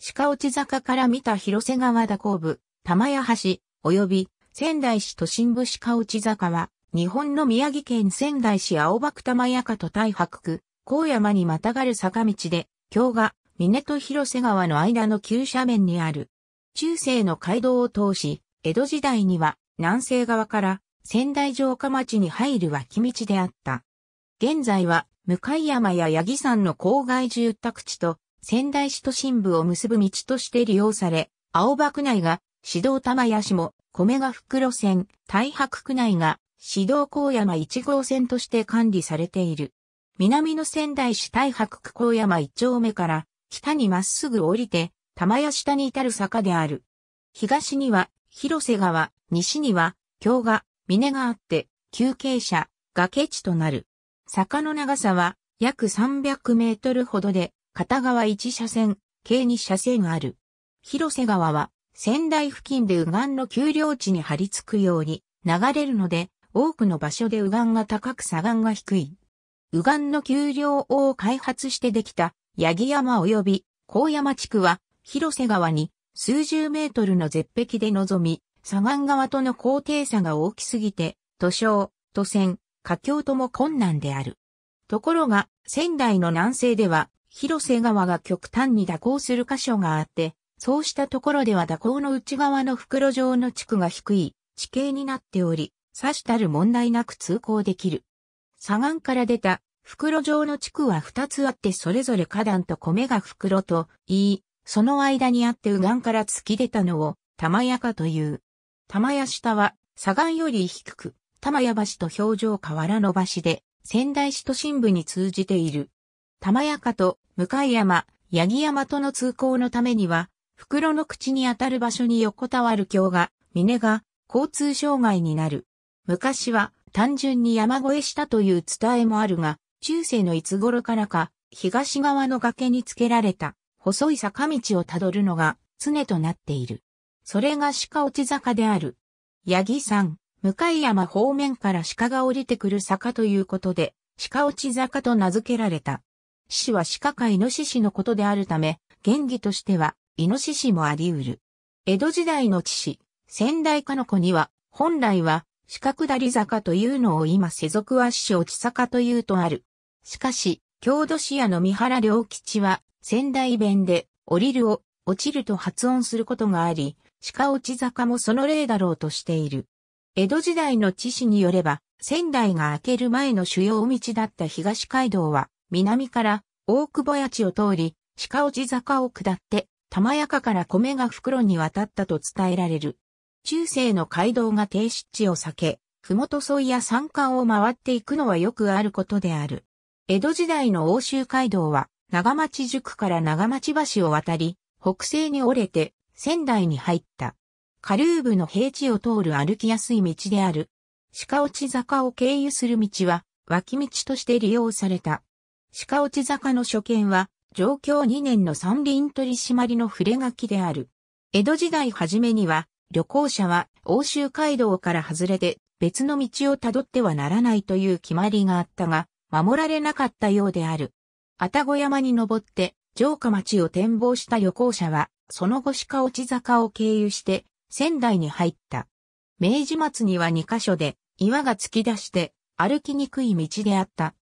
鹿落坂から見た広瀬川打工部、玉屋橋、及び仙台市都心部鹿落坂は、日本の宮城県仙台市青葉区玉屋と大白区、高山にまたがる坂道で、京が峰と広瀬川の間の急斜面にある。中世の街道を通し、江戸時代には南西側から仙台城下町に入る脇道であった。現在は向山や八木山の郊外住宅地と仙台市都心部を結ぶ道として利用され、青葉区内が、市道玉屋市も、米が袋線、大白区内が、市道高山1号線として管理されている。南の仙台市大白区高山1丁目から、北にまっすぐ降りて、玉屋下に至る坂である。東には、広瀬川、西には、京が、峰があって、休憩者、崖地となる。坂の長さは、約300メートルほどで、片側1車線、計2車線ある。広瀬川は、仙台付近で右岸の丘陵地に張り付くように流れるので、多くの場所で右岸が高く左岸が低い。右岸の丘陵を開発してできた、八木山及び高山地区は、広瀬川に数十メートルの絶壁で臨み、左岸側との高低差が大きすぎて、都省、都線、河橋とも困難である。ところが、仙台の南西では、広瀬川が極端に蛇行する箇所があって、そうしたところでは蛇行の内側の袋状の地区が低い地形になっており、さしたる問題なく通行できる。左岸から出た袋状の地区は2つあってそれぞれ花壇と米が袋と言い、その間にあって右岸から突き出たのを玉屋かという。玉屋下は左岸より低く、玉屋橋と表情河原の橋で仙台市都心部に通じている。玉屋かと向山、八木山との通行のためには、袋の口にあたる場所に横たわる橋が、峰が、交通障害になる。昔は、単純に山越えしたという伝えもあるが、中世のいつ頃からか、東側の崖につけられた、細い坂道をたどるのが、常となっている。それが鹿落ち坂である。八木山、向山方面から鹿が降りてくる坂ということで、鹿落ち坂と名付けられた。シは鹿かイノシシのことであるため、原義としては、イノシシもあり得る。江戸時代の父、仙台かの子には、本来は、鹿下り坂というのを今世俗は師匠ち坂というとある。しかし、郷土市野の三原良吉は、仙台弁で、降りるを、落ちると発音することがあり、鹿落ち坂もその例だろうとしている。江戸時代の知史によれば、仙台が明ける前の主要道だった東街道は、南から大久保谷地を通り、鹿落坂を下って、玉谷かから米が袋に渡ったと伝えられる。中世の街道が低湿地を避け、麓沿いや山間を回っていくのはよくあることである。江戸時代の欧州街道は、長町宿から長町橋を渡り、北西に折れて仙台に入った。下流部の平地を通る歩きやすい道である。鹿落坂を経由する道は、脇道として利用された。鹿落坂の所見は、上京2年の山林取締りの触れ書きである。江戸時代初めには、旅行者は欧州街道から外れて別の道をたどってはならないという決まりがあったが、守られなかったようである。あたご山に登って城下町を展望した旅行者は、その後鹿落坂を経由して仙台に入った。明治末には2カ所で岩が突き出して歩きにくい道であった。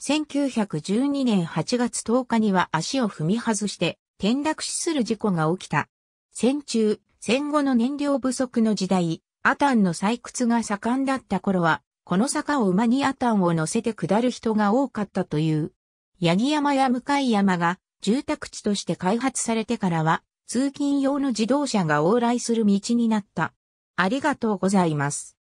1912年8月10日には足を踏み外して転落死する事故が起きた。戦中、戦後の燃料不足の時代、アタンの採掘が盛んだった頃は、この坂を馬にアタンを乗せて下る人が多かったという。八木山や向山が住宅地として開発されてからは、通勤用の自動車が往来する道になった。ありがとうございます。